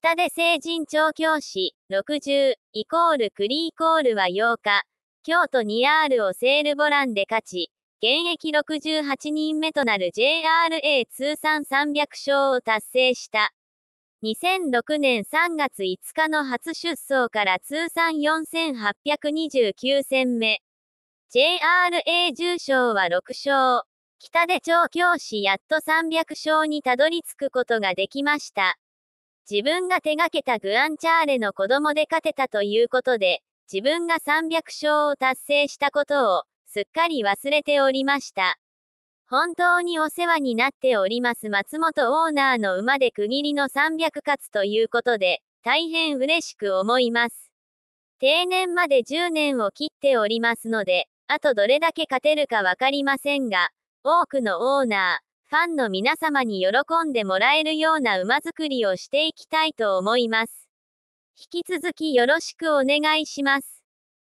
北で成人調教師、60、イコールクリイコールは8日、京都 2R をセールボランで勝ち、現役68人目となる JRA 通算300勝を達成した。2006年3月5日の初出走から通算4829戦目。JRA 重賞は6勝。北で調教師やっと300勝にたどり着くことができました。自分が手掛けたグアンチャーレの子供で勝てたということで、自分が300勝を達成したことを、すっかり忘れておりました。本当にお世話になっております松本オーナーの馬で区切りの300勝ということで、大変嬉しく思います。定年まで10年を切っておりますので、あとどれだけ勝てるかわかりませんが、多くのオーナー、ファンの皆様に喜んでもらえるような馬作りをしていきたいと思います。引き続きよろしくお願いします。